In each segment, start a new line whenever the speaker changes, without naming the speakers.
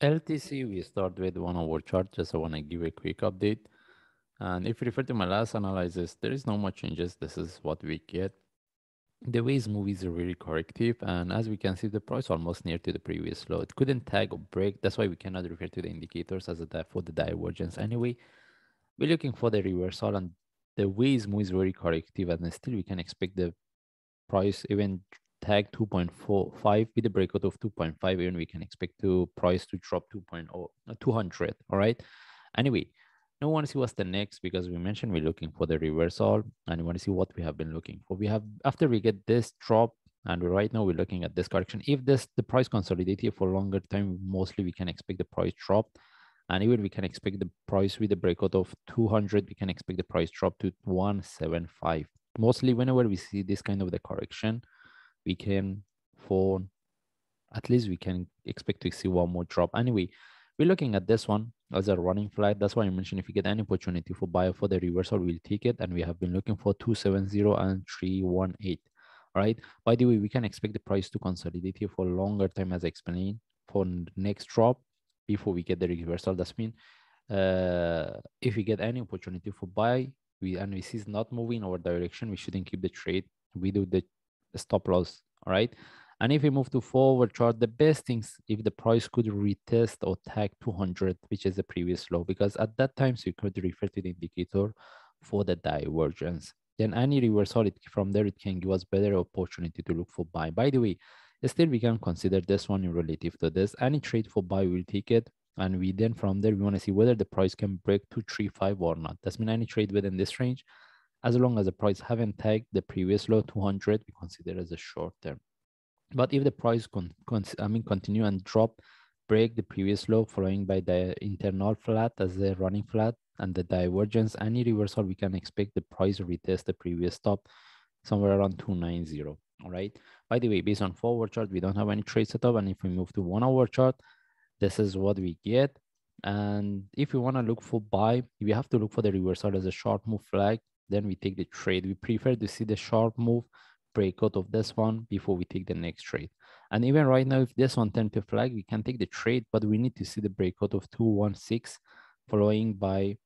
LTC, we start with one hour chart. Just I want to give a quick update. And if you refer to my last analysis, there is no more changes. This is what we get. The ways move is really corrective. And as we can see, the price almost near to the previous low. It couldn't tag or break. That's why we cannot refer to the indicators as a for the divergence. Anyway, we're looking for the reversal and the ways is very corrective. And still we can expect the price even tag 2.45 with a breakout of 2.5 and we can expect to price to drop 2.0 uh, 200 all right anyway now we want to see what's the next because we mentioned we're looking for the reversal and we want to see what we have been looking for we have after we get this drop and right now we're looking at this correction if this the price consolidated for longer time mostly we can expect the price drop and even we can expect the price with a breakout of 200 we can expect the price drop to 175 mostly whenever we see this kind of the correction we can for at least we can expect to see one more drop. Anyway, we're looking at this one as a running flag. That's why I mentioned if you get any opportunity for buy for the reversal, we'll take it. And we have been looking for 270 and 318. All right. By the way, we can expect the price to consolidate here for longer time as I explained for next drop before we get the reversal. That's mean uh, if we get any opportunity for buy, we and this is not moving our direction, we shouldn't keep the trade. We do the stop loss, all right? And if we move to forward chart, the best things if the price could retest or tag 200, which is the previous low, because at that time, so you could refer to the indicator for the divergence. Then any reversal it, from there, it can give us better opportunity to look for buy. By the way, still we can consider this one in relative to this. Any trade for buy, will take it. And we then from there, we want to see whether the price can break to 35 or not. That's mean any trade within this range, as long as the price haven't tagged the previous low 200, we consider as a short term. But if the price con, con I mean continue and drop, break the previous low following by the internal flat as the running flat and the divergence, any reversal, we can expect the price retest the previous top somewhere around 290. All right. By the way, based on forward chart, we don't have any trade setup. And if we move to one hour chart, this is what we get. And if you want to look for buy, we have to look for the reversal as a short move flag. Then we take the trade. We prefer to see the short move breakout of this one before we take the next trade. And even right now, if this one turned to flag, we can take the trade, but we need to see the breakout of 216 following by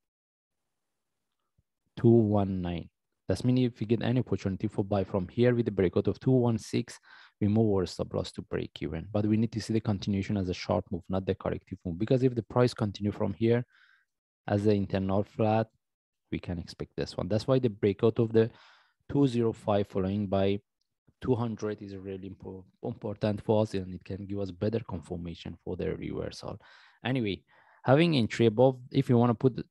219. That's meaning if we get any opportunity for buy from here with the breakout of 216, we move our stop loss to break even. But we need to see the continuation as a short move, not the corrective move. Because if the price continue from here as the internal flat, we can expect this one. That's why the breakout of the 205 following by 200 is really important for us and it can give us better confirmation for the reversal. Anyway, having entry above, if you want to put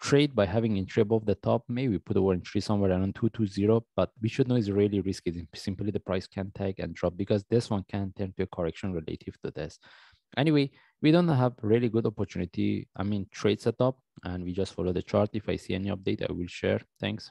trade by having entry above the top. Maybe put our entry somewhere around 220, but we should know it's really risky. simply the price can take and drop because this one can turn to a correction relative to this. Anyway, we don't have really good opportunity. I mean, trade setup and we just follow the chart. If I see any update, I will share. Thanks.